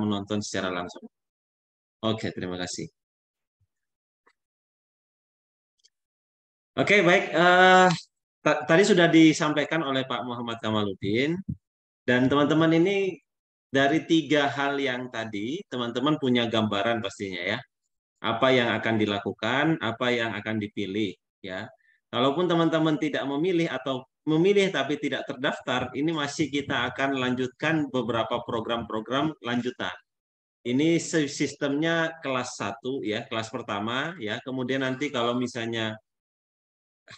menonton secara langsung. Oke, terima kasih. Oke, baik. Uh, tadi sudah disampaikan oleh Pak Muhammad Kamaludin dan teman-teman ini dari tiga hal yang tadi teman-teman punya gambaran pastinya ya apa yang akan dilakukan apa yang akan dipilih ya kalaupun teman-teman tidak memilih atau memilih tapi tidak terdaftar, ini masih kita akan lanjutkan beberapa program-program lanjutan. Ini sistemnya kelas 1 ya, kelas pertama ya. Kemudian nanti kalau misalnya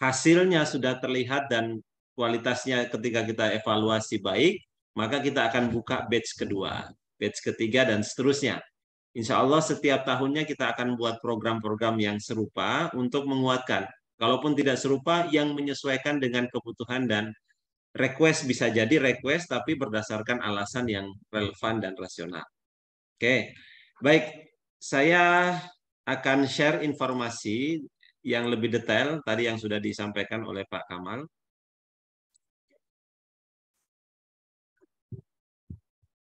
hasilnya sudah terlihat dan kualitasnya ketika kita evaluasi baik, maka kita akan buka batch kedua, batch ketiga dan seterusnya. Insya Allah setiap tahunnya kita akan buat program-program yang serupa untuk menguatkan Kalaupun tidak serupa, yang menyesuaikan dengan kebutuhan dan request bisa jadi request, tapi berdasarkan alasan yang relevan dan rasional. Oke, baik. Saya akan share informasi yang lebih detail tadi yang sudah disampaikan oleh Pak Kamal.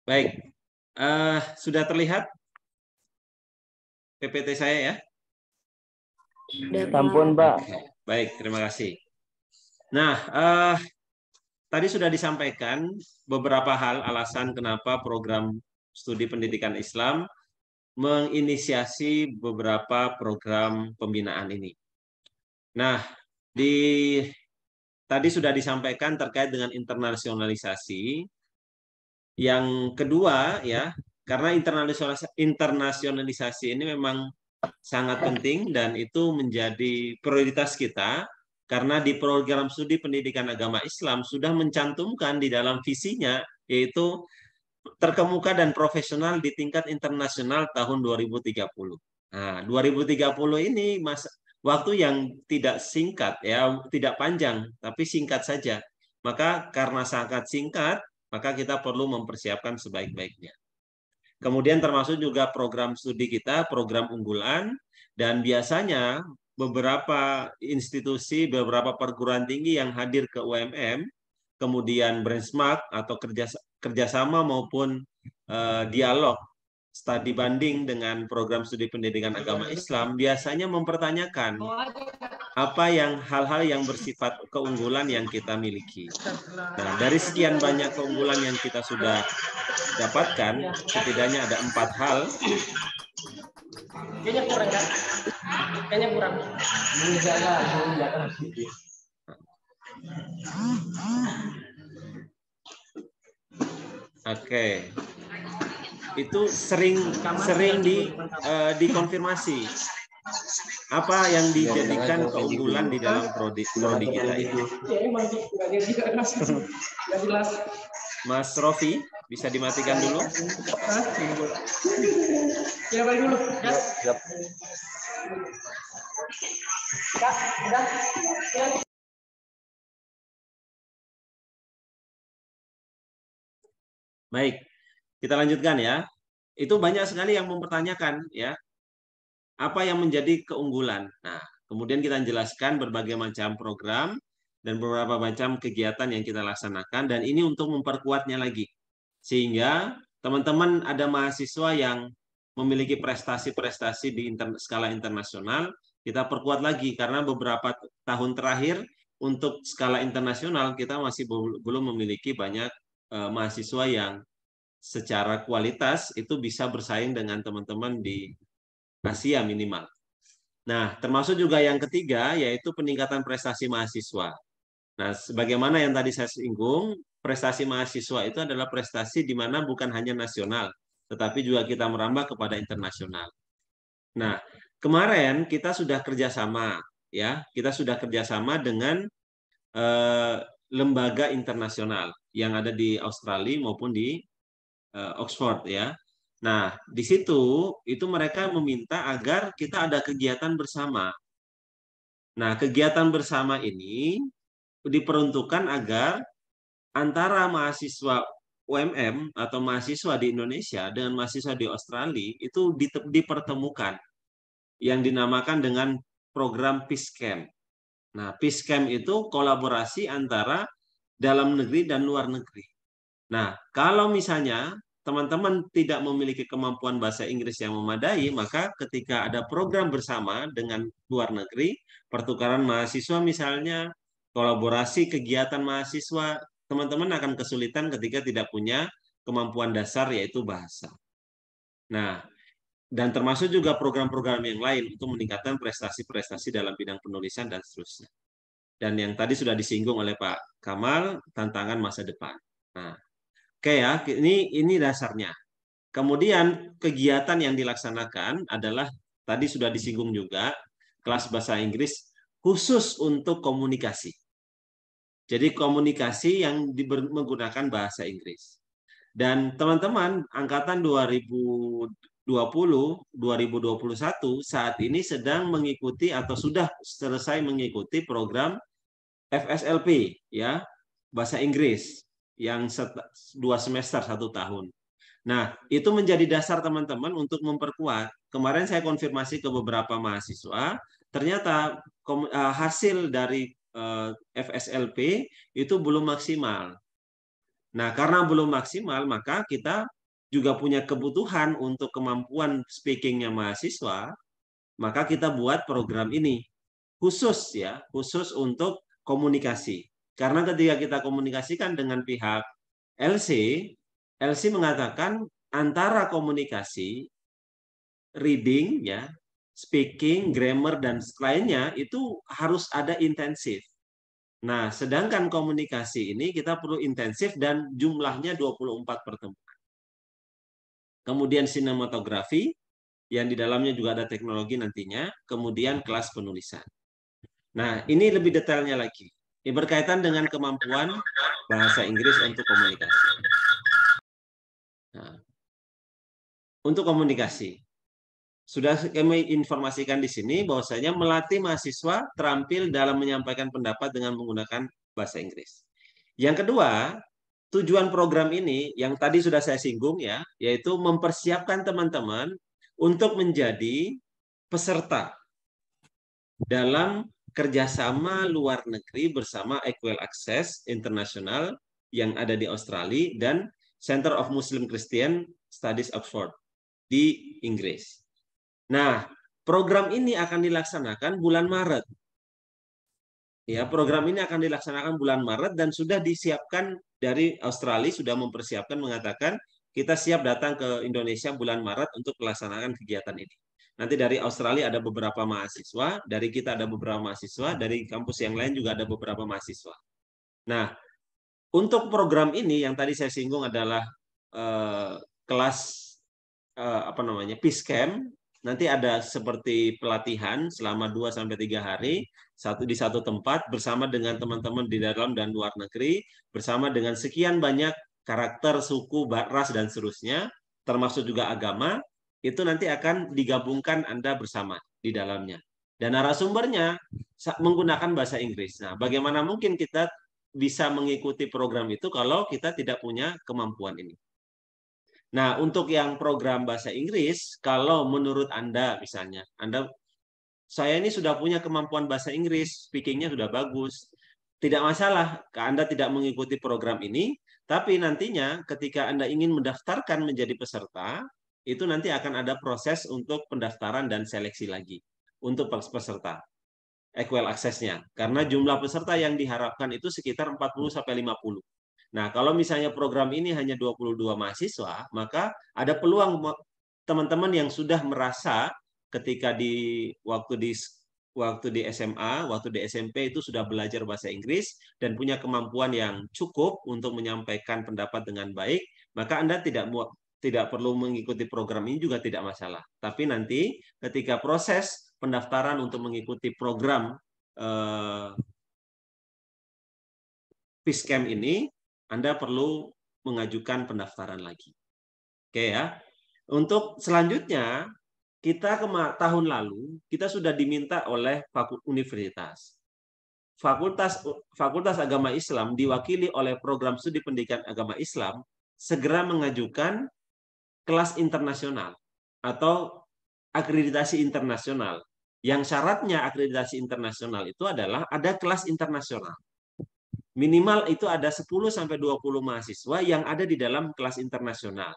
Baik, uh, sudah terlihat PPT saya ya? Ampun, Pak. Baik, terima kasih. Nah, uh, tadi sudah disampaikan beberapa hal alasan kenapa program studi pendidikan Islam menginisiasi beberapa program pembinaan ini. Nah, di tadi sudah disampaikan terkait dengan internasionalisasi. Yang kedua ya, karena internasionalisasi internasionalisasi ini memang sangat penting dan itu menjadi prioritas kita karena di program studi pendidikan agama Islam sudah mencantumkan di dalam visinya yaitu terkemuka dan profesional di tingkat internasional tahun 2030. Nah, 2030 ini mas waktu yang tidak singkat ya, tidak panjang tapi singkat saja. Maka karena sangat singkat, maka kita perlu mempersiapkan sebaik-baiknya. Kemudian termasuk juga program studi kita, program unggulan, dan biasanya beberapa institusi, beberapa perguruan tinggi yang hadir ke UMM, kemudian benchmark atau kerjasama maupun eh, dialog studi banding dengan program studi pendidikan agama Islam biasanya mempertanyakan apa yang hal-hal yang bersifat keunggulan yang kita miliki. Nah, dari sekian banyak keunggulan yang kita sudah dapatkan, setidaknya ada empat hal Kayaknya kurang kan? Kayaknya kurang. Oke itu sering sering di uh, dikonfirmasi apa yang dijadikan keunggulan di dalam prodi prodi kita itu. Mas Rofi bisa dimatikan dulu. Ya balik dulu. Ya. Baik, kita lanjutkan ya. Itu banyak sekali yang mempertanyakan ya. Apa yang menjadi keunggulan? Nah, kemudian kita jelaskan berbagai macam program dan beberapa macam kegiatan yang kita laksanakan dan ini untuk memperkuatnya lagi. Sehingga teman-teman ada mahasiswa yang memiliki prestasi-prestasi di inter skala internasional, kita perkuat lagi karena beberapa tahun terakhir untuk skala internasional kita masih belum memiliki banyak uh, mahasiswa yang secara kualitas itu bisa bersaing dengan teman-teman di Asia minimal. Nah, termasuk juga yang ketiga yaitu peningkatan prestasi mahasiswa. Nah, sebagaimana yang tadi saya singgung, prestasi mahasiswa itu adalah prestasi di mana bukan hanya nasional, tetapi juga kita merambah kepada internasional. Nah, kemarin kita sudah kerjasama, ya, kita sudah kerjasama dengan eh, lembaga internasional yang ada di Australia maupun di Eh, Oxford ya. Nah, di situ itu mereka meminta agar kita ada kegiatan bersama. Nah, kegiatan bersama ini diperuntukkan agar antara mahasiswa UMM atau mahasiswa di Indonesia dengan mahasiswa di Australia itu dipertemukan yang dinamakan dengan program Peace Camp. Nah, Peace Camp itu kolaborasi antara dalam negeri dan luar negeri. Nah, kalau misalnya teman-teman tidak memiliki kemampuan bahasa Inggris yang memadai, maka ketika ada program bersama dengan luar negeri, pertukaran mahasiswa misalnya, kolaborasi kegiatan mahasiswa, teman-teman akan kesulitan ketika tidak punya kemampuan dasar yaitu bahasa. Nah, dan termasuk juga program-program yang lain untuk meningkatkan prestasi-prestasi dalam bidang penulisan dan seterusnya. Dan yang tadi sudah disinggung oleh Pak Kamal, tantangan masa depan. Nah, Oke ya, ini ini dasarnya. Kemudian kegiatan yang dilaksanakan adalah tadi sudah disinggung juga kelas bahasa Inggris khusus untuk komunikasi. Jadi komunikasi yang menggunakan bahasa Inggris. Dan teman-teman, angkatan 2020 2021 saat ini sedang mengikuti atau sudah selesai mengikuti program FSLP ya, bahasa Inggris yang dua semester satu tahun. Nah, itu menjadi dasar teman-teman untuk memperkuat. Kemarin saya konfirmasi ke beberapa mahasiswa, ternyata eh, hasil dari eh, FSLP itu belum maksimal. Nah, karena belum maksimal, maka kita juga punya kebutuhan untuk kemampuan speakingnya mahasiswa, maka kita buat program ini khusus ya, khusus untuk komunikasi. Karena ketika kita komunikasikan dengan pihak LC, LC mengatakan antara komunikasi reading ya, speaking, grammar dan lainnya itu harus ada intensif. Nah, sedangkan komunikasi ini kita perlu intensif dan jumlahnya 24 pertemuan. Kemudian sinematografi yang di dalamnya juga ada teknologi nantinya, kemudian kelas penulisan. Nah, ini lebih detailnya lagi berkaitan dengan kemampuan bahasa Inggris untuk komunikasi. Nah, untuk komunikasi, sudah kami informasikan di sini bahwasanya melatih mahasiswa terampil dalam menyampaikan pendapat dengan menggunakan bahasa Inggris. Yang kedua, tujuan program ini yang tadi sudah saya singgung ya, yaitu mempersiapkan teman-teman untuk menjadi peserta dalam kerjasama luar negeri bersama Equal Access International yang ada di Australia dan Center of Muslim Christian Studies Oxford di Inggris. Nah, program ini akan dilaksanakan bulan Maret. Ya, program ini akan dilaksanakan bulan Maret dan sudah disiapkan dari Australia sudah mempersiapkan mengatakan kita siap datang ke Indonesia bulan Maret untuk melaksanakan kegiatan ini. Nanti dari Australia ada beberapa mahasiswa, dari kita ada beberapa mahasiswa, dari kampus yang lain juga ada beberapa mahasiswa. Nah, untuk program ini yang tadi saya singgung adalah eh, kelas eh, apa namanya? Peace Camp. Nanti ada seperti pelatihan selama 2 sampai 3 hari, satu di satu tempat bersama dengan teman-teman di dalam dan luar negeri, bersama dengan sekian banyak karakter, suku, ras dan seterusnya, termasuk juga agama itu nanti akan digabungkan Anda bersama di dalamnya. Dan narasumbernya menggunakan bahasa Inggris. Nah, bagaimana mungkin kita bisa mengikuti program itu kalau kita tidak punya kemampuan ini? Nah, untuk yang program bahasa Inggris, kalau menurut Anda misalnya, Anda saya ini sudah punya kemampuan bahasa Inggris, speakingnya sudah bagus, tidak masalah Anda tidak mengikuti program ini, tapi nantinya ketika Anda ingin mendaftarkan menjadi peserta, itu nanti akan ada proses untuk pendaftaran dan seleksi lagi untuk peserta equal aksesnya karena jumlah peserta yang diharapkan itu sekitar 40 sampai 50. Nah, kalau misalnya program ini hanya 22 mahasiswa, maka ada peluang teman-teman yang sudah merasa ketika di waktu di waktu di SMA, waktu di SMP itu sudah belajar bahasa Inggris dan punya kemampuan yang cukup untuk menyampaikan pendapat dengan baik, maka Anda tidak tidak perlu mengikuti program ini juga tidak masalah. Tapi nanti ketika proses pendaftaran untuk mengikuti program eh, PISCAM ini, Anda perlu mengajukan pendaftaran lagi. Oke ya. Untuk selanjutnya, kita tahun lalu kita sudah diminta oleh universitas. Fakultas Fakultas Agama Islam diwakili oleh program studi pendidikan agama Islam segera mengajukan kelas internasional atau akreditasi internasional. Yang syaratnya akreditasi internasional itu adalah ada kelas internasional. Minimal itu ada 10 sampai 20 mahasiswa yang ada di dalam kelas internasional.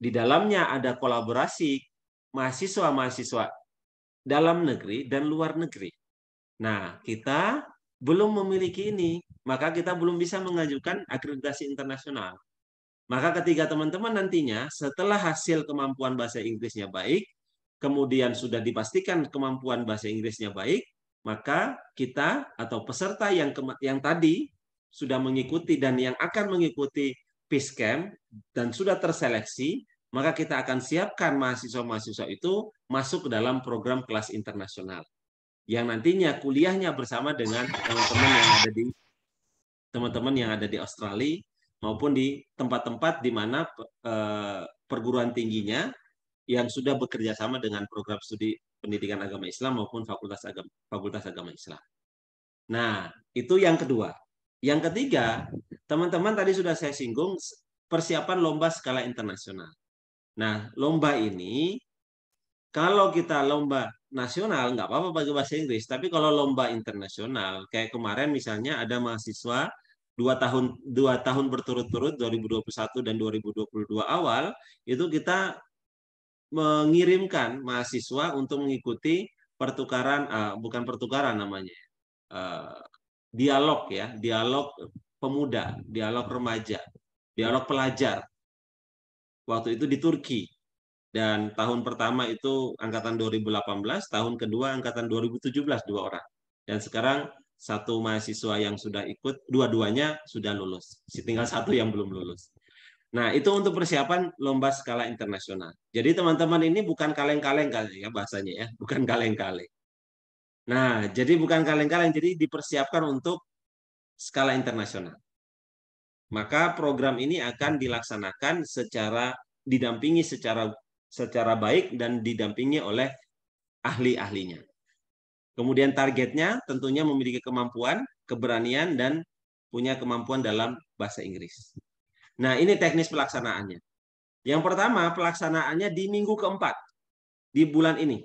Di dalamnya ada kolaborasi mahasiswa-mahasiswa dalam negeri dan luar negeri. Nah, kita belum memiliki ini, maka kita belum bisa mengajukan akreditasi internasional. Maka ketiga teman-teman nantinya setelah hasil kemampuan bahasa Inggrisnya baik, kemudian sudah dipastikan kemampuan bahasa Inggrisnya baik, maka kita atau peserta yang yang tadi sudah mengikuti dan yang akan mengikuti Peace Camp dan sudah terseleksi, maka kita akan siapkan mahasiswa-mahasiswa itu masuk ke dalam program kelas internasional. Yang nantinya kuliahnya bersama dengan teman-teman yang ada di teman-teman yang ada di Australia maupun di tempat-tempat di mana eh, perguruan tingginya yang sudah bekerja sama dengan program studi pendidikan agama Islam maupun fakultas agama fakultas agama Islam. Nah, itu yang kedua. Yang ketiga, teman-teman tadi sudah saya singgung persiapan lomba skala internasional. Nah, lomba ini kalau kita lomba nasional nggak apa-apa bagi bahasa Inggris, tapi kalau lomba internasional kayak kemarin misalnya ada mahasiswa dua tahun dua tahun berturut-turut 2021 dan 2022 awal itu kita mengirimkan mahasiswa untuk mengikuti pertukaran uh, bukan pertukaran namanya uh, dialog ya dialog pemuda dialog remaja dialog pelajar waktu itu di Turki dan tahun pertama itu angkatan 2018 tahun kedua angkatan 2017 dua orang dan sekarang satu mahasiswa yang sudah ikut, dua-duanya sudah lulus. Tinggal satu yang belum lulus. Nah, itu untuk persiapan lomba skala internasional. Jadi teman-teman ini bukan kaleng-kaleng kali ya bahasanya ya, bukan kaleng-kaleng. Nah, jadi bukan kaleng-kaleng, jadi dipersiapkan untuk skala internasional. Maka program ini akan dilaksanakan secara didampingi secara secara baik dan didampingi oleh ahli-ahlinya. Kemudian targetnya tentunya memiliki kemampuan, keberanian, dan punya kemampuan dalam bahasa Inggris. Nah, ini teknis pelaksanaannya. Yang pertama, pelaksanaannya di minggu keempat, di bulan ini.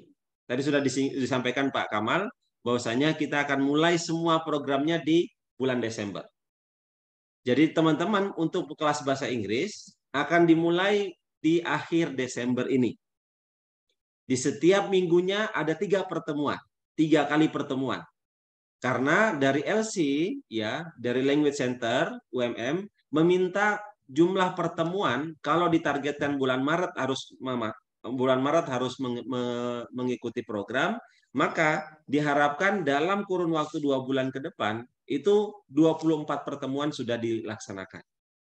Tadi sudah disampaikan Pak Kamal, bahwasanya kita akan mulai semua programnya di bulan Desember. Jadi teman-teman untuk kelas bahasa Inggris akan dimulai di akhir Desember ini. Di setiap minggunya ada tiga pertemuan tiga kali pertemuan. Karena dari LC ya, dari Language Center UMM meminta jumlah pertemuan kalau ditargetkan bulan Maret harus mama, bulan Maret harus meng, me, mengikuti program, maka diharapkan dalam kurun waktu dua bulan ke depan itu 24 pertemuan sudah dilaksanakan.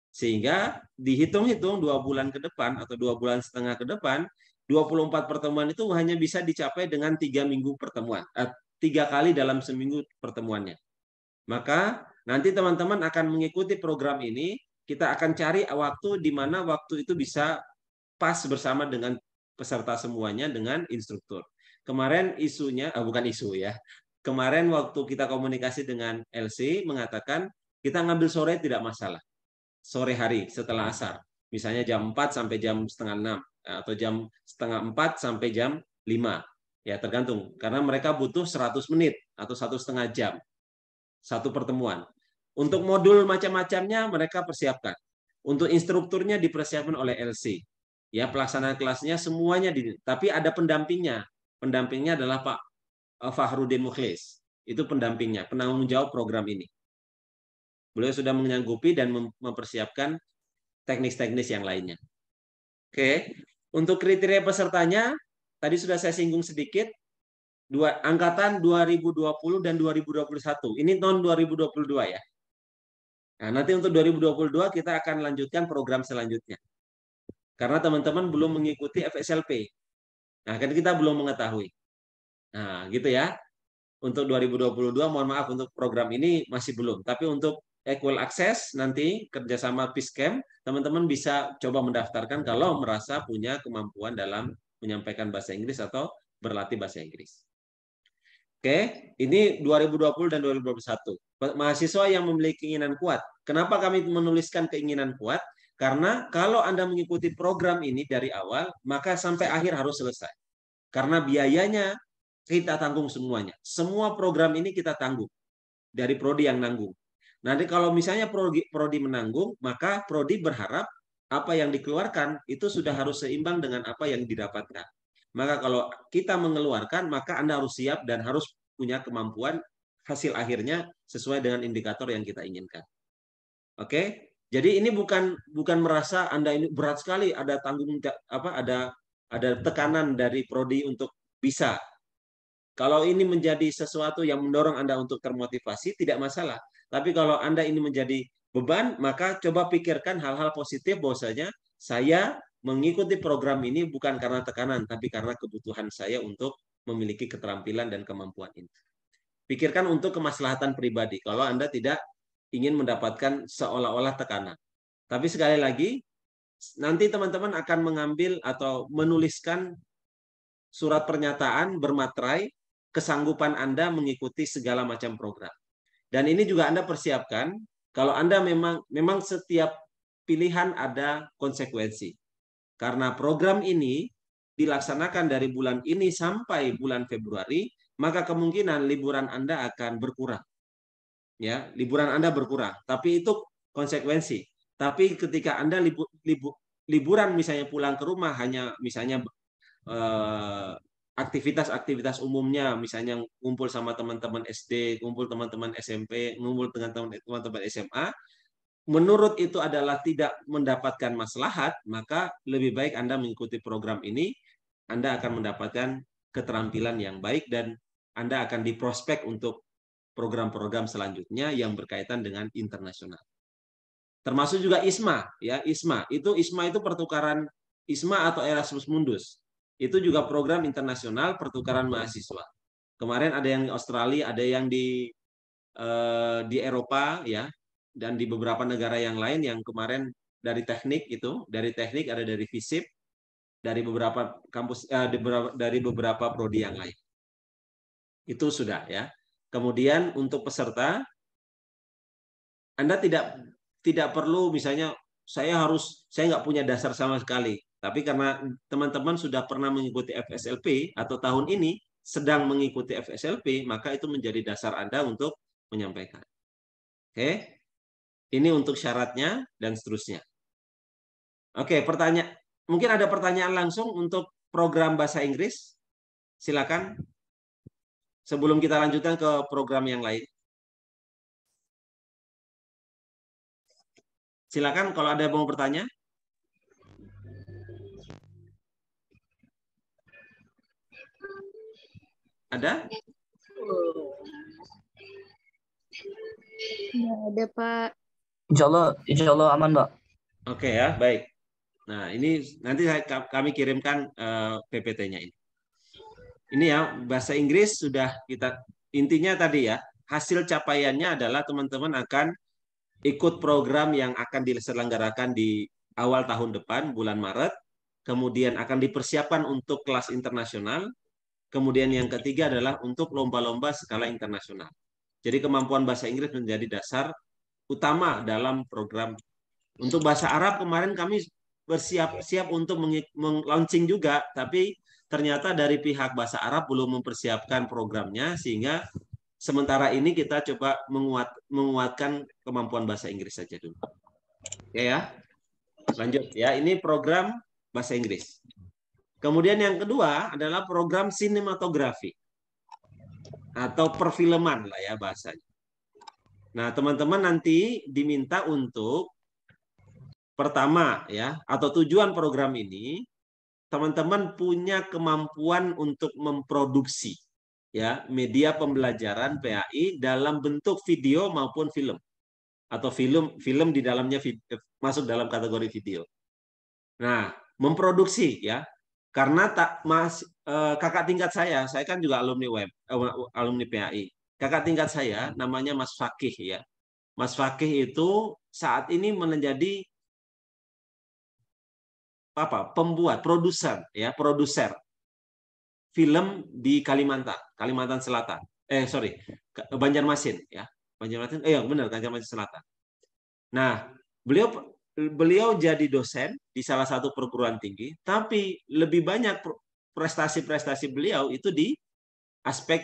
Sehingga dihitung-hitung dua bulan ke depan atau dua bulan setengah ke depan 24 pertemuan itu hanya bisa dicapai dengan tiga minggu pertemuan, eh, tiga eh, kali dalam seminggu pertemuannya. Maka nanti teman-teman akan mengikuti program ini, kita akan cari waktu di mana waktu itu bisa pas bersama dengan peserta semuanya dengan instruktur. Kemarin isunya, eh, bukan isu ya, kemarin waktu kita komunikasi dengan LC mengatakan kita ngambil sore tidak masalah, sore hari setelah asar. Misalnya jam 4 sampai jam setengah 6 nah, atau jam setengah 4 sampai jam 5. Ya, tergantung. Karena mereka butuh 100 menit atau satu setengah jam satu pertemuan. Untuk modul macam-macamnya mereka persiapkan. Untuk instrukturnya dipersiapkan oleh LC. Ya, pelaksanaan kelasnya semuanya di tapi ada pendampingnya. Pendampingnya adalah Pak eh, Fahrudin Mukhlis. Itu pendampingnya, penanggung jawab program ini. Beliau sudah menyanggupi dan mempersiapkan teknis-teknis yang lainnya. Oke, untuk kriteria pesertanya tadi sudah saya singgung sedikit dua angkatan 2020 dan 2021. Ini tahun 2022 ya. Nah, nanti untuk 2022 kita akan lanjutkan program selanjutnya. Karena teman-teman belum mengikuti FSLP. Nah, kan kita belum mengetahui. Nah, gitu ya. Untuk 2022 mohon maaf untuk program ini masih belum, tapi untuk equal access nanti kerjasama PISCAM, teman-teman bisa coba mendaftarkan kalau merasa punya kemampuan dalam menyampaikan bahasa Inggris atau berlatih bahasa Inggris. Oke, ini 2020 dan 2021. Mahasiswa yang memiliki keinginan kuat. Kenapa kami menuliskan keinginan kuat? Karena kalau Anda mengikuti program ini dari awal, maka sampai akhir harus selesai. Karena biayanya kita tanggung semuanya. Semua program ini kita tanggung. Dari prodi yang nanggung. Nanti kalau misalnya prodi, prodi menanggung, maka prodi berharap apa yang dikeluarkan itu sudah harus seimbang dengan apa yang didapatkan. Maka kalau kita mengeluarkan, maka Anda harus siap dan harus punya kemampuan hasil akhirnya sesuai dengan indikator yang kita inginkan. Oke? Jadi ini bukan bukan merasa Anda ini berat sekali ada tanggung apa ada ada tekanan dari prodi untuk bisa. Kalau ini menjadi sesuatu yang mendorong Anda untuk termotivasi tidak masalah. Tapi kalau Anda ini menjadi beban, maka coba pikirkan hal-hal positif bahwasanya saya mengikuti program ini bukan karena tekanan, tapi karena kebutuhan saya untuk memiliki keterampilan dan kemampuan ini. Pikirkan untuk kemaslahatan pribadi. Kalau Anda tidak ingin mendapatkan seolah-olah tekanan. Tapi sekali lagi, nanti teman-teman akan mengambil atau menuliskan surat pernyataan bermaterai kesanggupan Anda mengikuti segala macam program. Dan ini juga Anda persiapkan kalau Anda memang memang setiap pilihan ada konsekuensi. Karena program ini dilaksanakan dari bulan ini sampai bulan Februari, maka kemungkinan liburan Anda akan berkurang. Ya, liburan Anda berkurang, tapi itu konsekuensi. Tapi ketika Anda libu, libu, liburan misalnya pulang ke rumah hanya misalnya eh, aktivitas-aktivitas umumnya misalnya ngumpul sama teman-teman SD, ngumpul teman-teman SMP, ngumpul dengan teman-teman SMA, menurut itu adalah tidak mendapatkan maslahat, maka lebih baik Anda mengikuti program ini, Anda akan mendapatkan keterampilan yang baik dan Anda akan diprospek untuk program-program selanjutnya yang berkaitan dengan internasional. Termasuk juga ISMA, ya ISMA. Itu ISMA itu pertukaran ISMA atau Erasmus Mundus itu juga program internasional pertukaran mahasiswa. Kemarin ada yang di Australia, ada yang di eh, di Eropa ya, dan di beberapa negara yang lain yang kemarin dari teknik itu, dari teknik ada dari FISIP, dari beberapa kampus eh, dari beberapa prodi yang lain. Itu sudah ya. Kemudian untuk peserta anda tidak tidak perlu misalnya saya harus saya nggak punya dasar sama sekali tapi karena teman-teman sudah pernah mengikuti FSLP atau tahun ini sedang mengikuti FSLP, maka itu menjadi dasar Anda untuk menyampaikan. Oke. Ini untuk syaratnya dan seterusnya. Oke, pertanyaan mungkin ada pertanyaan langsung untuk program bahasa Inggris? Silakan. Sebelum kita lanjutkan ke program yang lain. Silakan kalau ada yang mau bertanya. Ada? Nggak ada, Pak. Insya Allah, insya Allah aman, Pak. Oke okay, ya, baik. Nah, ini nanti kami kirimkan uh, eh, PPT-nya ini. Ini ya, bahasa Inggris sudah kita intinya tadi ya, hasil capaiannya adalah teman-teman akan ikut program yang akan diselenggarakan di awal tahun depan bulan Maret, kemudian akan dipersiapkan untuk kelas internasional, Kemudian yang ketiga adalah untuk lomba-lomba skala internasional. Jadi kemampuan bahasa Inggris menjadi dasar utama dalam program. Untuk bahasa Arab kemarin kami bersiap-siap ya. untuk meng-launching juga, tapi ternyata dari pihak bahasa Arab belum mempersiapkan programnya sehingga sementara ini kita coba menguat menguatkan kemampuan bahasa Inggris saja dulu. Ya ya. Lanjut ya, ini program bahasa Inggris. Kemudian yang kedua adalah program sinematografi atau perfilman lah ya bahasanya. Nah, teman-teman nanti diminta untuk pertama ya atau tujuan program ini teman-teman punya kemampuan untuk memproduksi ya media pembelajaran PAI dalam bentuk video maupun film atau film film di dalamnya masuk dalam kategori video. Nah, memproduksi ya karena tak mas uh, kakak tingkat saya, saya kan juga alumni web uh, alumni PAI. Kakak tingkat saya namanya Mas Fakih ya. Mas Fakih itu saat ini menjadi apa? pembuat, produser ya, produser film di Kalimantan, Kalimantan Selatan. Eh sorry, Banjarmasin ya, Banjarmasin. Eh yang benar Banjarmasin Selatan. Nah beliau beliau jadi dosen di salah satu perguruan tinggi, tapi lebih banyak prestasi-prestasi beliau itu di aspek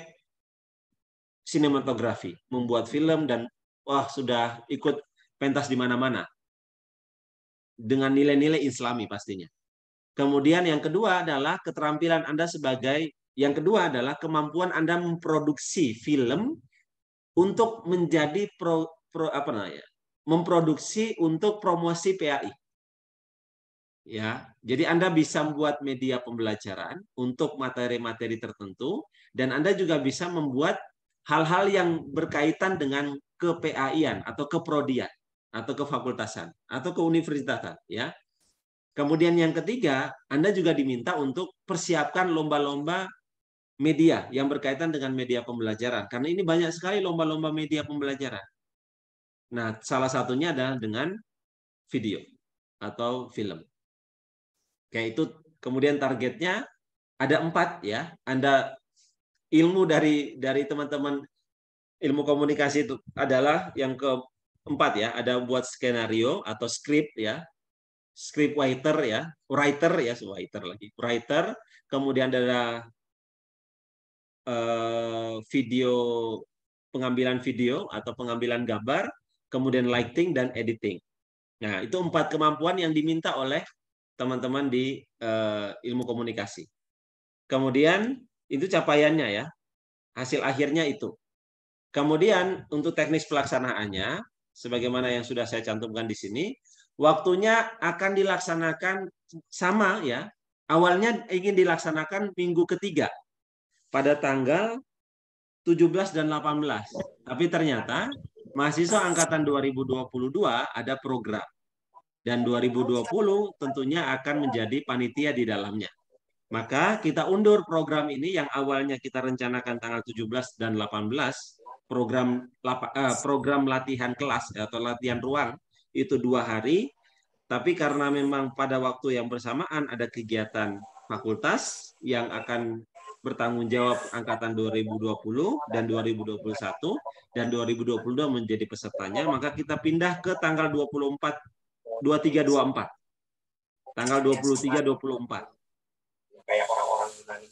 sinematografi, membuat film dan wah sudah ikut pentas di mana-mana. Dengan nilai-nilai islami pastinya. Kemudian yang kedua adalah keterampilan Anda sebagai yang kedua adalah kemampuan Anda memproduksi film untuk menjadi pro, pro apa namanya? memproduksi untuk promosi PAI. Ya, jadi Anda bisa membuat media pembelajaran untuk materi-materi tertentu dan Anda juga bisa membuat hal-hal yang berkaitan dengan kePAian an atau keprodian atau kefakultasan atau keuniversitasan ya. Kemudian yang ketiga, Anda juga diminta untuk persiapkan lomba-lomba media yang berkaitan dengan media pembelajaran karena ini banyak sekali lomba-lomba media pembelajaran. Nah, salah satunya adalah dengan video atau film. Kayak itu kemudian targetnya ada empat ya. Anda ilmu dari dari teman-teman ilmu komunikasi itu adalah yang keempat ya. Ada buat skenario atau script ya, script writer ya, writer ya, writer lagi, writer. Kemudian ada uh, video pengambilan video atau pengambilan gambar kemudian lighting dan editing. Nah, itu empat kemampuan yang diminta oleh teman-teman di uh, ilmu komunikasi. Kemudian itu capaiannya ya. Hasil akhirnya itu. Kemudian untuk teknis pelaksanaannya sebagaimana yang sudah saya cantumkan di sini, waktunya akan dilaksanakan sama ya. Awalnya ingin dilaksanakan minggu ketiga pada tanggal 17 dan 18. Tapi ternyata mahasiswa angkatan 2022 ada program dan 2020 tentunya akan menjadi panitia di dalamnya. Maka kita undur program ini yang awalnya kita rencanakan tanggal 17 dan 18 program eh, program latihan kelas atau latihan ruang itu dua hari tapi karena memang pada waktu yang bersamaan ada kegiatan fakultas yang akan bertanggung jawab angkatan 2020 dan 2021 dan 2022 menjadi pesertanya, maka kita pindah ke tanggal 24 23 24. Tanggal 23 24. Kayak orang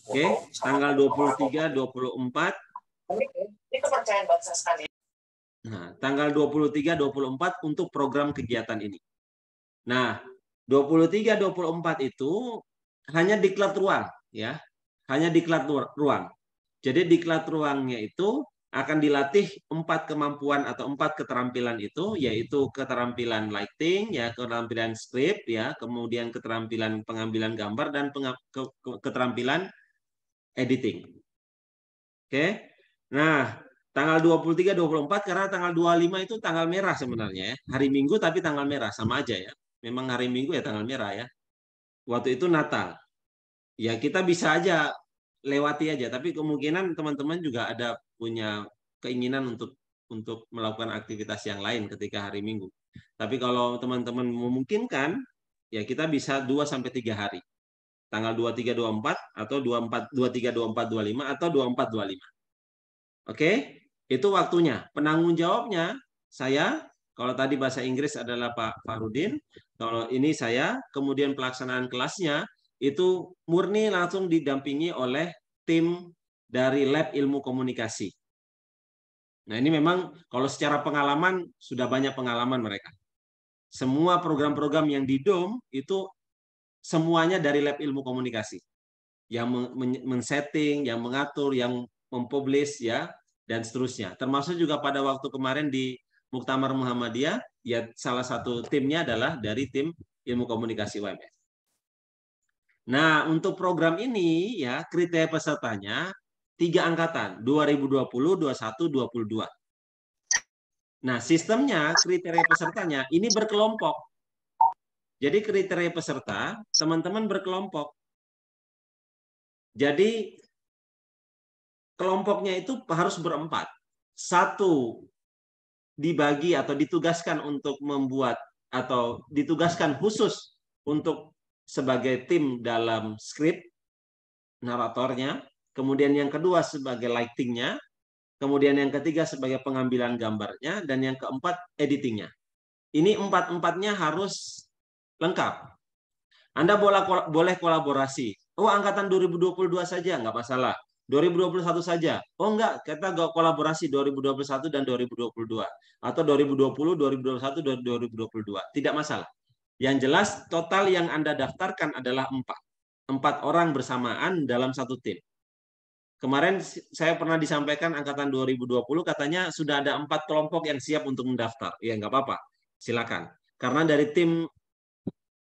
Oke, tanggal 23 24. Ini kepercayaan bangsa sekali. Nah, tanggal 23 24 untuk program kegiatan ini. Nah, 23 24 itu hanya diklat ruang ya hanya diklat ruang. Jadi diklat ruangnya itu akan dilatih empat kemampuan atau empat keterampilan itu yaitu keterampilan lighting ya keterampilan script ya kemudian keterampilan pengambilan gambar dan keterampilan editing. Oke. Okay? Nah, tanggal 23 24 karena tanggal 25 itu tanggal merah sebenarnya ya. Hari Minggu tapi tanggal merah sama aja ya. Memang hari Minggu ya tanggal merah ya. Waktu itu Natal ya kita bisa aja lewati aja tapi kemungkinan teman-teman juga ada punya keinginan untuk untuk melakukan aktivitas yang lain ketika hari Minggu. Tapi kalau teman-teman memungkinkan ya kita bisa 2 sampai 3 hari. Tanggal 23 24 atau 24 23 24 25 atau 24 25. Oke? Itu waktunya. Penanggung jawabnya saya kalau tadi bahasa Inggris adalah Pak Farudin, kalau ini saya, kemudian pelaksanaan kelasnya itu murni langsung didampingi oleh tim dari lab ilmu komunikasi. Nah, ini memang kalau secara pengalaman sudah banyak pengalaman mereka. Semua program-program yang di DOM itu semuanya dari lab ilmu komunikasi. Yang men-setting, yang mengatur, yang mempublish ya dan seterusnya. Termasuk juga pada waktu kemarin di Muktamar Muhammadiyah, ya salah satu timnya adalah dari tim ilmu komunikasi UMF. Nah, untuk program ini ya kriteria pesertanya tiga angkatan 2020, 21, 22. Nah, sistemnya kriteria pesertanya ini berkelompok. Jadi kriteria peserta teman-teman berkelompok. Jadi kelompoknya itu harus berempat. Satu dibagi atau ditugaskan untuk membuat atau ditugaskan khusus untuk sebagai tim dalam skrip naratornya, kemudian yang kedua sebagai lightingnya, kemudian yang ketiga sebagai pengambilan gambarnya, dan yang keempat editingnya. Ini empat-empatnya harus lengkap. Anda boleh kolaborasi. Oh, angkatan 2022 saja, nggak masalah. 2021 saja. Oh enggak, kita nggak kolaborasi 2021 dan 2022. Atau 2020, 2021, 2022. Tidak masalah. Yang jelas total yang Anda daftarkan adalah empat. Empat orang bersamaan dalam satu tim. Kemarin saya pernah disampaikan angkatan 2020 katanya sudah ada empat kelompok yang siap untuk mendaftar. Ya nggak apa-apa, silakan. Karena dari tim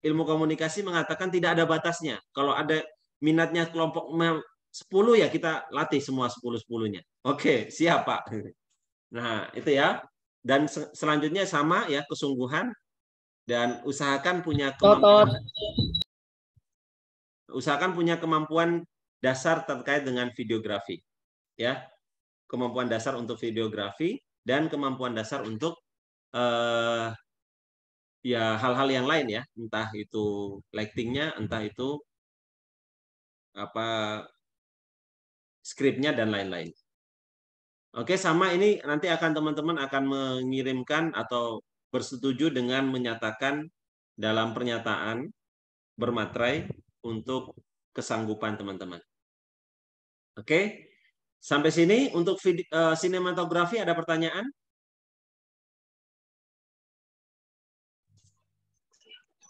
ilmu komunikasi mengatakan tidak ada batasnya. Kalau ada minatnya kelompok 10 ya kita latih semua 10-10-nya. Oke, siap Pak. Nah, itu ya. Dan selanjutnya sama ya, kesungguhan dan usahakan punya kemampuan usahakan punya kemampuan dasar terkait dengan videografi ya kemampuan dasar untuk videografi dan kemampuan dasar untuk uh, ya hal-hal yang lain ya entah itu lightingnya entah itu apa skripnya dan lain-lain oke sama ini nanti akan teman-teman akan mengirimkan atau bersetuju dengan menyatakan dalam pernyataan bermaterai untuk kesanggupan teman-teman. Oke, sampai sini untuk video, uh, eh, sinematografi ada pertanyaan?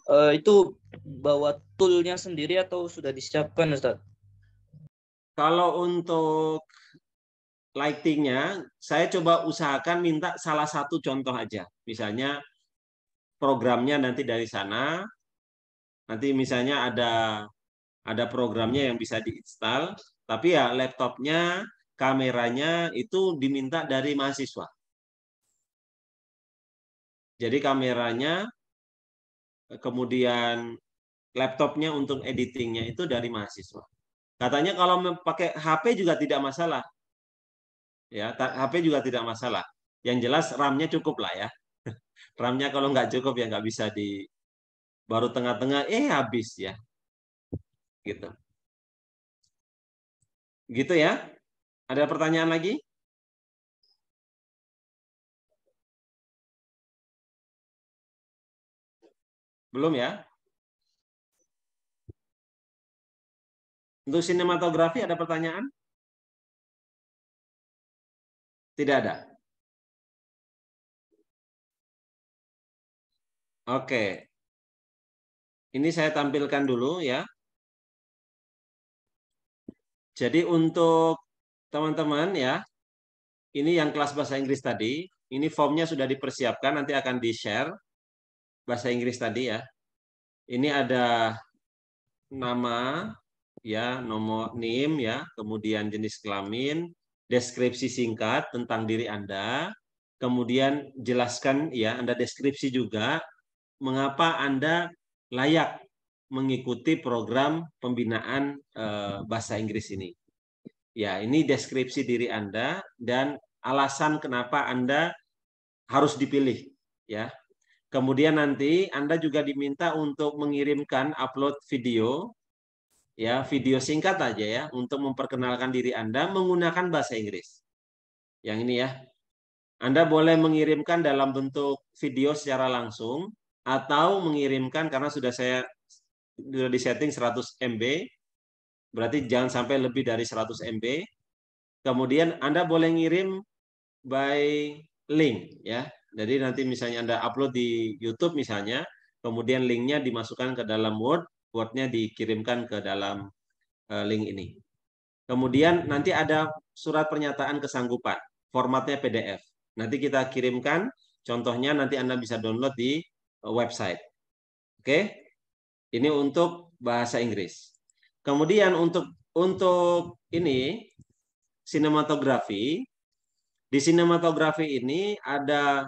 Uh, itu bawa toolnya sendiri atau sudah disiapkan Ustaz? Kalau untuk lightingnya, saya coba usahakan minta salah satu contoh aja. Misalnya programnya nanti dari sana, nanti misalnya ada ada programnya yang bisa diinstal, tapi ya laptopnya, kameranya itu diminta dari mahasiswa. Jadi kameranya, kemudian laptopnya untuk editingnya itu dari mahasiswa. Katanya kalau pakai HP juga tidak masalah, ya HP juga tidak masalah. Yang jelas RAM-nya cukup lah ya. RAM-nya kalau nggak cukup ya nggak bisa di baru tengah-tengah eh habis ya. Gitu. Gitu ya. Ada pertanyaan lagi? Belum ya? Untuk sinematografi ada pertanyaan? Tidak ada. Oke. Ini saya tampilkan dulu ya. Jadi untuk teman-teman ya, ini yang kelas bahasa Inggris tadi, ini formnya sudah dipersiapkan, nanti akan di-share bahasa Inggris tadi ya. Ini ada nama, ya nomor NIM ya, kemudian jenis kelamin, deskripsi singkat tentang diri Anda, kemudian jelaskan ya Anda deskripsi juga mengapa Anda layak mengikuti program pembinaan eh, bahasa Inggris ini. Ya, ini deskripsi diri Anda dan alasan kenapa Anda harus dipilih ya. Kemudian nanti Anda juga diminta untuk mengirimkan upload video ya video singkat aja ya untuk memperkenalkan diri Anda menggunakan bahasa Inggris. Yang ini ya. Anda boleh mengirimkan dalam bentuk video secara langsung atau mengirimkan karena sudah saya sudah disetting 100 MB. Berarti jangan sampai lebih dari 100 MB. Kemudian Anda boleh ngirim by link ya. Jadi nanti misalnya Anda upload di YouTube misalnya, kemudian linknya dimasukkan ke dalam Word, Wordnya dikirimkan ke dalam eh, link ini. Kemudian nanti ada surat pernyataan kesanggupan, formatnya PDF. Nanti kita kirimkan, contohnya nanti Anda bisa download di eh, website. Oke? Ini untuk bahasa Inggris. Kemudian untuk untuk ini sinematografi. Di sinematografi ini ada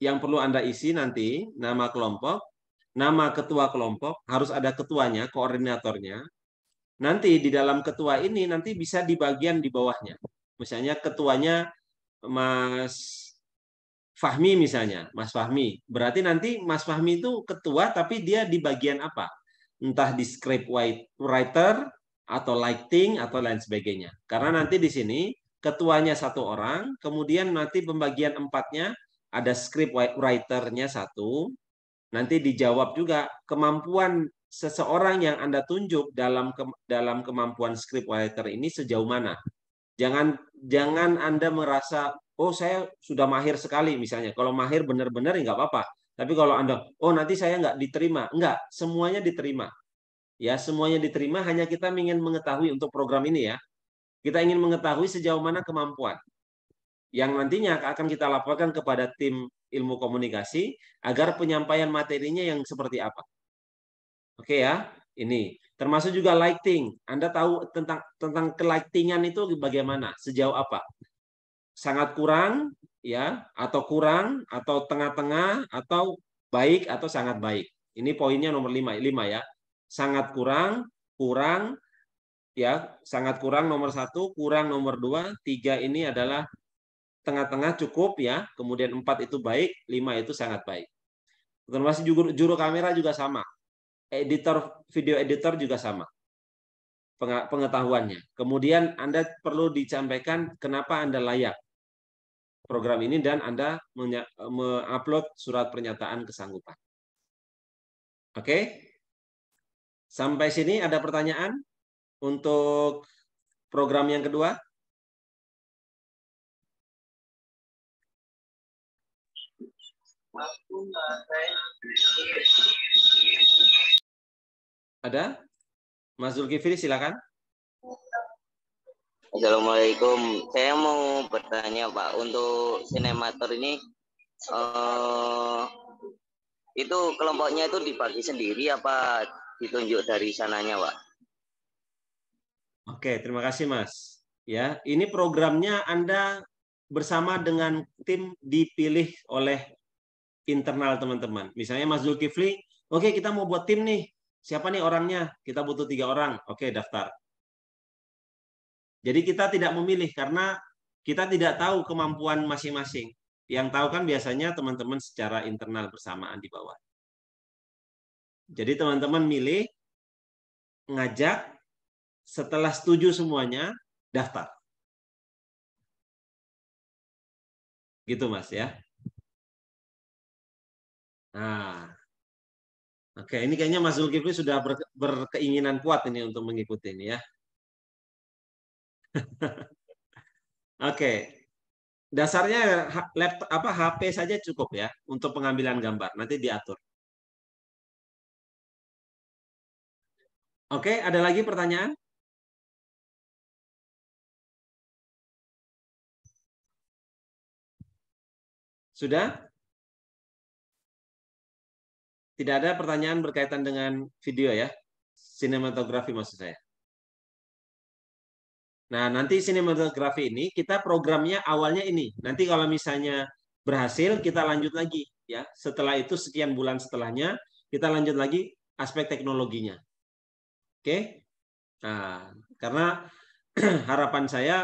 yang perlu Anda isi nanti nama kelompok, nama ketua kelompok, harus ada ketuanya, koordinatornya. Nanti di dalam ketua ini nanti bisa di bagian di bawahnya. Misalnya ketuanya Mas Fahmi misalnya, Mas Fahmi. Berarti nanti Mas Fahmi itu ketua tapi dia di bagian apa? Entah di script writer atau lighting atau lain sebagainya. Karena nanti di sini ketuanya satu orang, kemudian nanti pembagian empatnya ada script writer-nya satu, Nanti dijawab juga kemampuan seseorang yang Anda tunjuk dalam ke, dalam kemampuan script writer ini sejauh mana. Jangan jangan Anda merasa oh saya sudah mahir sekali misalnya. Kalau mahir benar-benar ya nggak apa-apa. Tapi kalau Anda oh nanti saya nggak diterima, nggak semuanya diterima. Ya semuanya diterima. Hanya kita ingin mengetahui untuk program ini ya. Kita ingin mengetahui sejauh mana kemampuan yang nantinya akan kita laporkan kepada tim ilmu komunikasi agar penyampaian materinya yang seperti apa. Oke ya, ini termasuk juga lighting. Anda tahu tentang tentang kelightingan itu bagaimana, sejauh apa? Sangat kurang ya, atau kurang atau tengah-tengah atau baik atau sangat baik. Ini poinnya nomor 5, 5 ya. Sangat kurang, kurang ya, sangat kurang nomor satu, kurang nomor dua, tiga ini adalah tengah-tengah cukup ya, kemudian empat itu baik, lima itu sangat baik. Termasuk juru, juru kamera juga sama. Editor video editor juga sama pengetahuannya. Kemudian Anda perlu disampaikan kenapa Anda layak program ini dan Anda mengupload surat pernyataan kesanggupan. Oke? Sampai sini ada pertanyaan untuk program yang kedua? Ada? Mas Zulkifli silakan. Assalamualaikum. Saya mau bertanya Pak untuk sinemator ini uh, itu kelompoknya itu dibagi sendiri apa ditunjuk dari sananya Pak? Oke, terima kasih Mas. Ya, ini programnya Anda bersama dengan tim dipilih oleh internal teman-teman. Misalnya Mas Zulkifli, oke okay, kita mau buat tim nih. Siapa nih orangnya? Kita butuh tiga orang. Oke, okay, daftar. Jadi kita tidak memilih karena kita tidak tahu kemampuan masing-masing. Yang tahu kan biasanya teman-teman secara internal bersamaan di bawah. Jadi teman-teman milih, ngajak, setelah setuju semuanya, daftar. Gitu mas ya. Nah, oke ini kayaknya Mas Zulkifli sudah ber, berkeinginan kuat ini untuk mengikuti ini ya. oke, dasarnya laptop apa HP saja cukup ya untuk pengambilan gambar. Nanti diatur. Oke, ada lagi pertanyaan? Sudah? Tidak ada pertanyaan berkaitan dengan video ya. Sinematografi maksud saya. Nah, nanti sinematografi ini kita programnya awalnya ini. Nanti kalau misalnya berhasil kita lanjut lagi ya. Setelah itu sekian bulan setelahnya kita lanjut lagi aspek teknologinya. Oke. Nah, karena harapan saya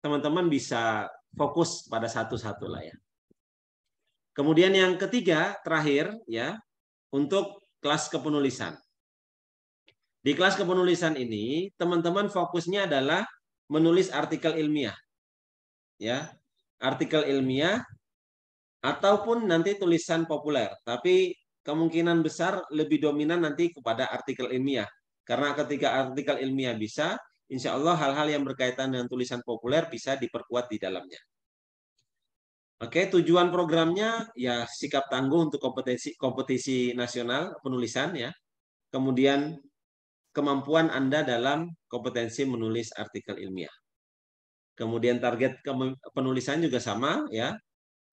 teman-teman bisa fokus pada satu-satu lah ya. Kemudian yang ketiga, terakhir ya, untuk kelas kepenulisan. Di kelas kepenulisan ini, teman-teman fokusnya adalah menulis artikel ilmiah. Ya, artikel ilmiah ataupun nanti tulisan populer, tapi kemungkinan besar lebih dominan nanti kepada artikel ilmiah. Karena ketika artikel ilmiah bisa, insya Allah hal-hal yang berkaitan dengan tulisan populer bisa diperkuat di dalamnya. Oke, tujuan programnya ya sikap tangguh untuk kompetisi kompetisi nasional penulisan ya. Kemudian kemampuan Anda dalam kompetensi menulis artikel ilmiah. Kemudian target penulisan juga sama ya.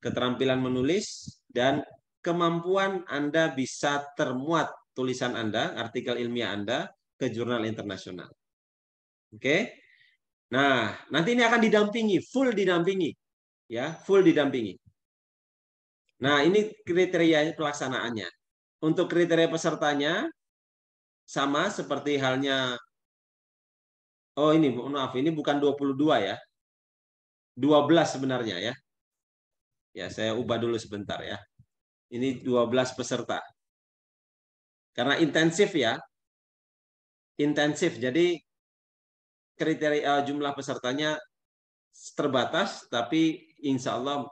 Keterampilan menulis dan kemampuan Anda bisa termuat tulisan Anda, artikel ilmiah Anda ke jurnal internasional. Oke. Nah, nanti ini akan didampingi, full didampingi ya full didampingi. Nah, ini kriteria pelaksanaannya. Untuk kriteria pesertanya sama seperti halnya Oh, ini maaf, ini bukan 22 ya. 12 sebenarnya ya. Ya, saya ubah dulu sebentar ya. Ini 12 peserta. Karena intensif ya. Intensif. Jadi kriteria eh, jumlah pesertanya terbatas tapi insya Allah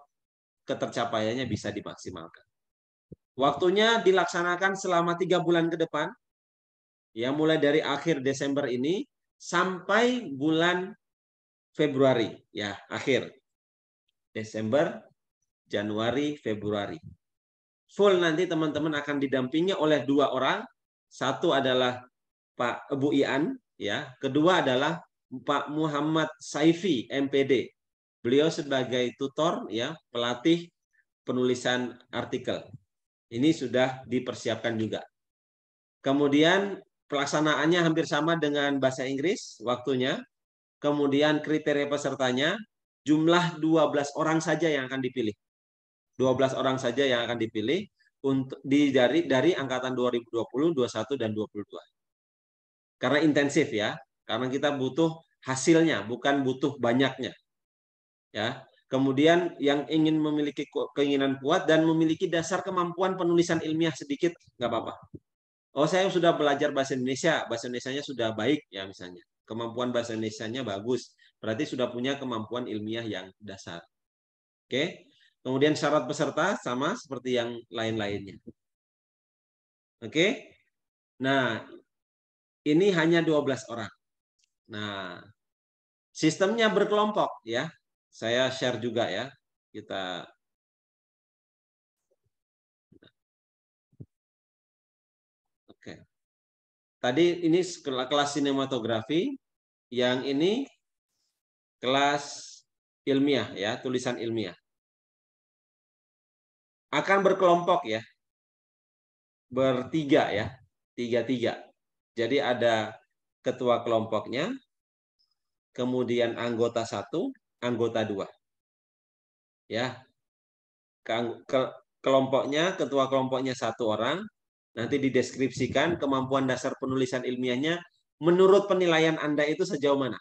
ketercapaiannya bisa dimaksimalkan. Waktunya dilaksanakan selama tiga bulan ke depan, ya mulai dari akhir Desember ini sampai bulan Februari, ya akhir Desember, Januari, Februari. Full nanti teman-teman akan didampingi oleh dua orang. Satu adalah Pak Bu Ian, ya. Kedua adalah Pak Muhammad Saifi, MPD. Beliau sebagai tutor ya, pelatih penulisan artikel. Ini sudah dipersiapkan juga. Kemudian pelaksanaannya hampir sama dengan bahasa Inggris waktunya. Kemudian kriteria pesertanya jumlah 12 orang saja yang akan dipilih. 12 orang saja yang akan dipilih untuk di dari dari angkatan 2020, 21 dan 22. Karena intensif ya, karena kita butuh hasilnya, bukan butuh banyaknya ya kemudian yang ingin memiliki keinginan kuat dan memiliki dasar kemampuan penulisan ilmiah sedikit nggak apa-apa oh saya sudah belajar bahasa Indonesia bahasa Indonesia nya sudah baik ya misalnya kemampuan bahasa Indonesia-nya bagus berarti sudah punya kemampuan ilmiah yang dasar oke kemudian syarat peserta sama seperti yang lain-lainnya oke nah ini hanya 12 orang nah sistemnya berkelompok ya saya share juga ya. Kita Oke. Tadi ini kelas sinematografi, yang ini kelas ilmiah ya, tulisan ilmiah. Akan berkelompok ya. Bertiga ya, tiga-tiga. Jadi ada ketua kelompoknya, kemudian anggota satu, anggota dua. Ya, ke, ke, kelompoknya, ketua kelompoknya satu orang, nanti dideskripsikan kemampuan dasar penulisan ilmiahnya menurut penilaian Anda itu sejauh mana?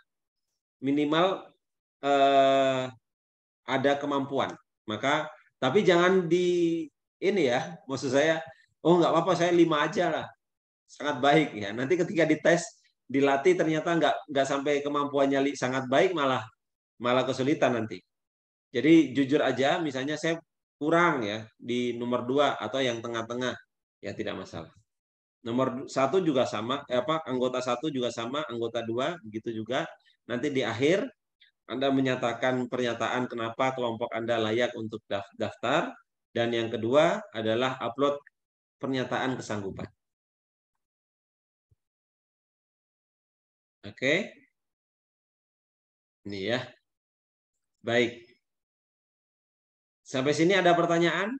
Minimal eh, ada kemampuan. Maka tapi jangan di ini ya, maksud saya, oh nggak apa-apa saya lima aja lah, sangat baik ya. Nanti ketika dites dilatih ternyata nggak nggak sampai kemampuannya sangat baik malah malah kesulitan nanti. Jadi jujur aja, misalnya saya kurang ya di nomor dua atau yang tengah-tengah, ya tidak masalah. Nomor satu juga sama, eh apa anggota satu juga sama, anggota dua begitu juga. Nanti di akhir Anda menyatakan pernyataan kenapa kelompok Anda layak untuk daftar, dan yang kedua adalah upload pernyataan kesanggupan. Oke. Okay. Ini ya. Baik. Sampai sini ada pertanyaan?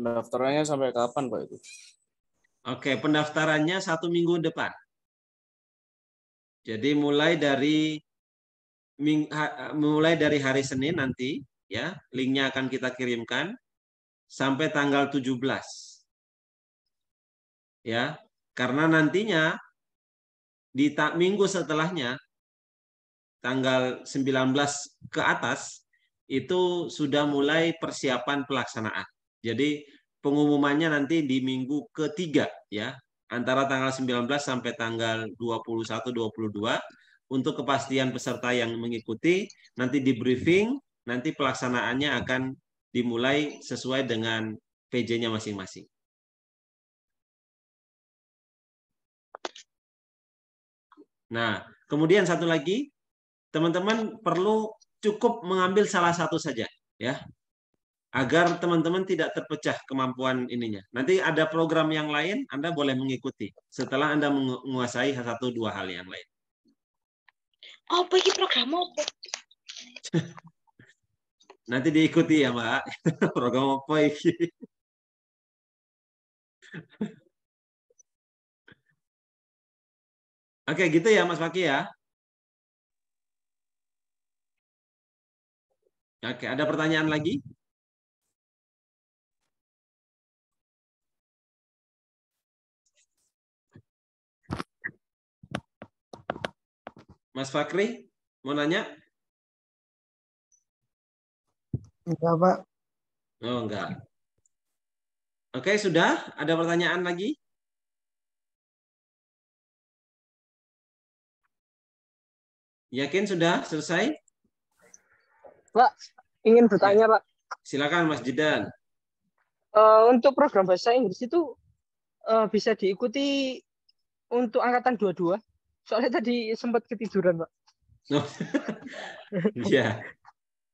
Pendaftarannya sampai kapan, Pak itu? Oke, pendaftarannya satu minggu depan. Jadi mulai dari mulai dari hari Senin nanti ya, linknya akan kita kirimkan sampai tanggal 17 ya karena nantinya di minggu setelahnya tanggal 19 ke atas itu sudah mulai persiapan pelaksanaan. Jadi pengumumannya nanti di minggu ketiga ya, antara tanggal 19 sampai tanggal 21 22 untuk kepastian peserta yang mengikuti nanti di briefing, nanti pelaksanaannya akan dimulai sesuai dengan PJ-nya masing-masing. Nah, kemudian satu lagi, teman-teman perlu cukup mengambil salah satu saja, ya, agar teman-teman tidak terpecah kemampuan ininya. Nanti ada program yang lain, Anda boleh mengikuti setelah Anda menguasai satu dua hal yang lain. Oh, bagi program apa? Nanti diikuti ya, Mbak. program apa ini? Oke, gitu ya Mas Maki ya. Oke, ada pertanyaan lagi? Mas Fakri, mau nanya? Enggak, Pak. Oh, enggak. Oke, sudah? Ada pertanyaan lagi? Yakin sudah selesai? Pak, ingin bertanya ya. Pak. Silakan Mas Jidan. Uh, untuk program bahasa Inggris itu uh, bisa diikuti untuk angkatan 22. Soalnya tadi sempat ketiduran, Pak. ya.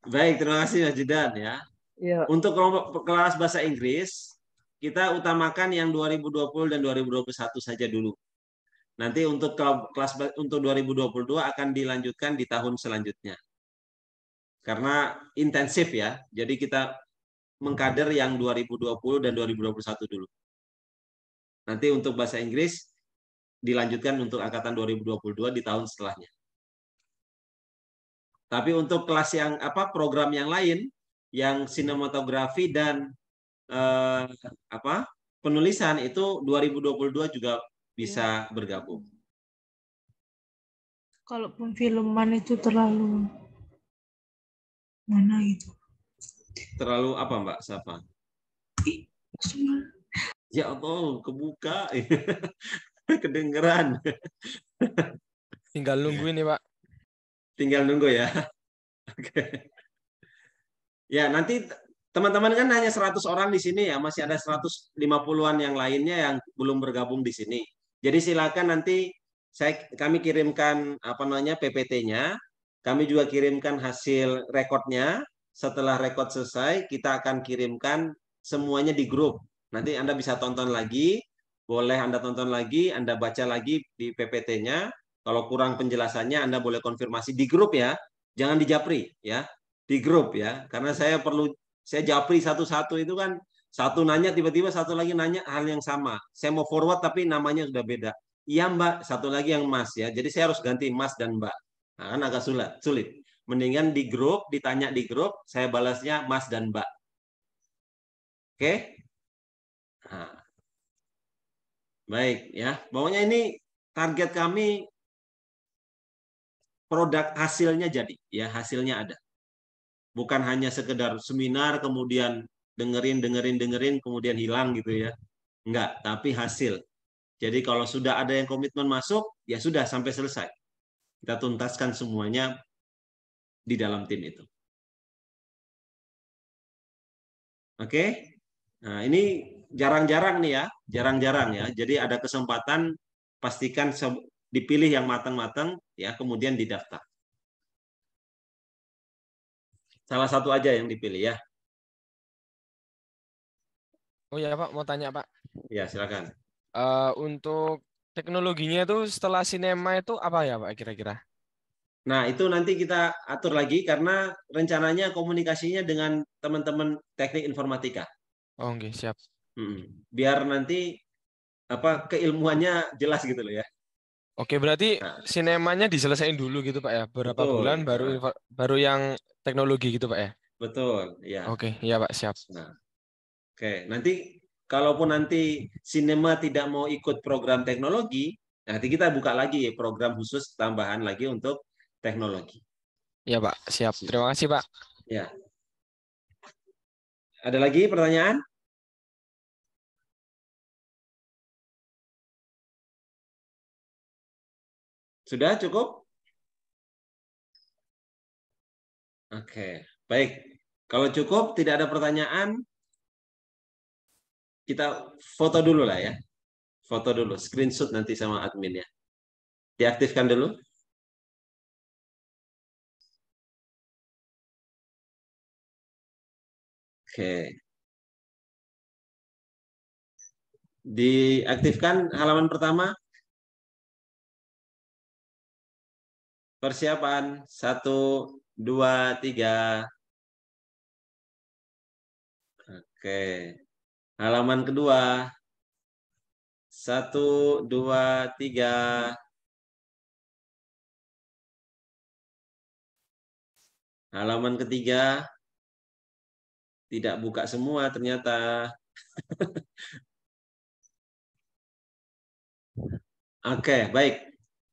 Baik, terima kasih Mas Jidan ya. ya. Untuk kelompok kelas bahasa Inggris, kita utamakan yang 2020 dan 2021 saja dulu. Nanti untuk kelas untuk 2022 akan dilanjutkan di tahun selanjutnya. Karena intensif ya. Jadi kita mengkader yang 2020 dan 2021 dulu. Nanti untuk bahasa Inggris dilanjutkan untuk angkatan 2022 di tahun setelahnya. Tapi untuk kelas yang apa program yang lain yang sinematografi dan eh, apa penulisan itu 2022 juga bisa bergabung. Kalau filman itu terlalu mana gitu. Terlalu apa Mbak Siapa? Ya Allah, kebuka. Kedengeran. Tinggal nungguin nih, Pak. Tinggal nunggu ya. Oke. Ya, nanti teman-teman kan hanya 100 orang di sini ya, masih ada 150-an yang lainnya yang belum bergabung di sini. Jadi silakan nanti saya kami kirimkan apa namanya PPT-nya, kami juga kirimkan hasil rekodnya. Setelah rekod selesai, kita akan kirimkan semuanya di grup. Nanti Anda bisa tonton lagi, boleh Anda tonton lagi, Anda baca lagi di PPT-nya. Kalau kurang penjelasannya, Anda boleh konfirmasi di grup ya. Jangan di japri ya, di grup ya. Karena saya perlu saya japri satu-satu itu kan satu nanya tiba-tiba satu lagi nanya hal yang sama. Saya mau forward tapi namanya sudah beda. Iya Mbak, satu lagi yang Mas ya. Jadi saya harus ganti Mas dan Mbak. Nah, kan agak sulit, sulit. Mendingan di grup, ditanya di grup, saya balasnya Mas dan Mbak. Oke? Okay? Nah. Baik ya. Pokoknya ini target kami produk hasilnya jadi ya hasilnya ada bukan hanya sekedar seminar kemudian dengerin dengerin dengerin kemudian hilang gitu ya enggak tapi hasil jadi kalau sudah ada yang komitmen masuk ya sudah sampai selesai kita tuntaskan semuanya di dalam tim itu oke nah ini jarang-jarang nih ya jarang-jarang ya jadi ada kesempatan pastikan dipilih yang matang-matang ya kemudian didaftar salah satu aja yang dipilih ya Oh ya Pak, mau tanya Pak. Ya silakan. Uh, untuk teknologinya itu setelah sinema itu apa ya Pak kira-kira? Nah itu nanti kita atur lagi karena rencananya komunikasinya dengan teman-teman teknik informatika. Oh oke okay, siap. Hmm. Biar nanti apa keilmuannya jelas gitu loh ya. Oke, berarti nah. sinemanya diselesaikan dulu gitu Pak ya. Berapa Betul. bulan iya. baru baru yang teknologi gitu Pak ya. Betul, ya. Oke, ya Pak, siap. Nah. Oke, nanti kalaupun nanti sinema tidak mau ikut program teknologi, nanti kita buka lagi program khusus tambahan lagi untuk teknologi. Ya, Pak. Siap. Terima kasih, Pak. Ya. Ada lagi pertanyaan? Sudah cukup? Oke, baik. Kalau cukup, tidak ada pertanyaan, kita foto dulu lah ya. Foto dulu, screenshot nanti sama admin ya. Diaktifkan dulu. Oke. Diaktifkan halaman pertama. Persiapan. Satu, dua, tiga. Oke. Halaman kedua. Satu, dua, tiga. Halaman ketiga. Tidak buka semua ternyata. Oke, baik.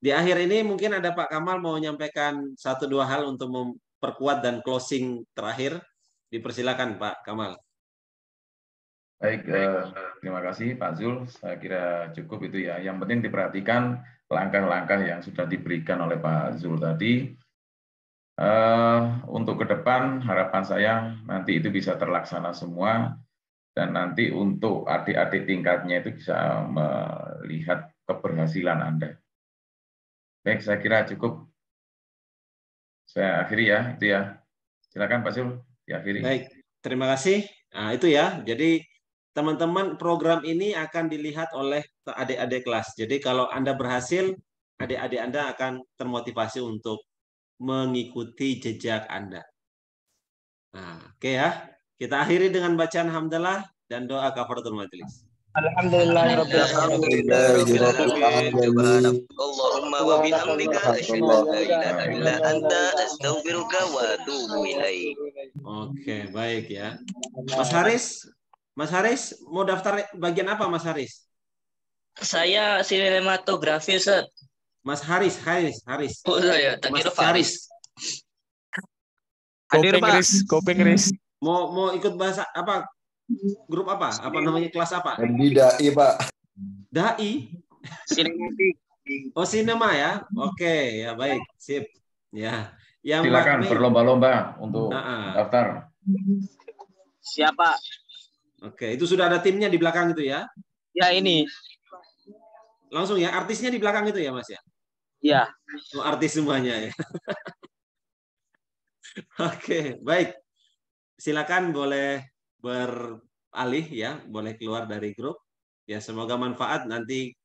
Di akhir ini mungkin ada Pak Kamal mau menyampaikan satu dua hal untuk memperkuat dan closing terakhir. Dipersilakan Pak Kamal. Baik, eh, terima kasih Pak Zul. Saya kira cukup itu ya. Yang penting diperhatikan langkah-langkah yang sudah diberikan oleh Pak Zul tadi. Eh, untuk ke depan, harapan saya nanti itu bisa terlaksana semua. Dan nanti untuk adik-adik tingkatnya itu bisa melihat keberhasilan Anda. Baik, saya kira cukup. Saya akhiri ya, itu ya. Silakan Pak Zul, diakhiri. Baik, terima kasih. Nah, itu ya. Jadi teman-teman program ini akan dilihat oleh adik-adik kelas. Jadi kalau Anda berhasil, adik-adik Anda akan termotivasi untuk mengikuti jejak Anda. Nah, oke okay ya. Kita akhiri dengan bacaan hamdalah dan doa kafaratul majelis. Alhamdulillah Oke, baik ya. Mas Haris, Mas Haris mau daftar bagian apa Mas Haris? Saya sinematografi, Ustaz. Mas Haris, Haris, Haris. Oh, saya iya, Mas Haris. Hadir, Pak. Kopeng Riz. Mau mau ikut bahasa apa? Grup apa? Apa namanya kelas apa? Di Dai, Pak. Dai. Oh, sinema ya. Oke, okay, ya baik. Sip. Ya. Yang Silakan berlomba-lomba untuk nah, daftar. Siapa? Oke, itu sudah ada timnya di belakang itu ya? Ya ini. Langsung ya, artisnya di belakang itu ya Mas ya? Ya, Oh, artis semuanya ya. Oke, baik. Silakan boleh beralih ya, boleh keluar dari grup. Ya, semoga manfaat nanti